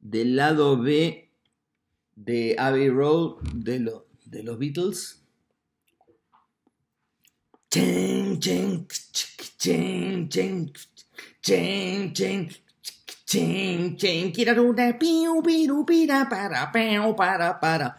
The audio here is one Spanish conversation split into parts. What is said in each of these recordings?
del lado B de Abbey Road de, de los Beatles. para,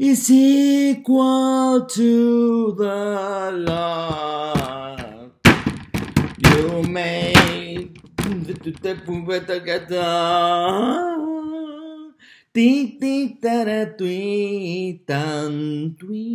is equal to the love you made Tin, tin, tara, tweet, tan, tweet.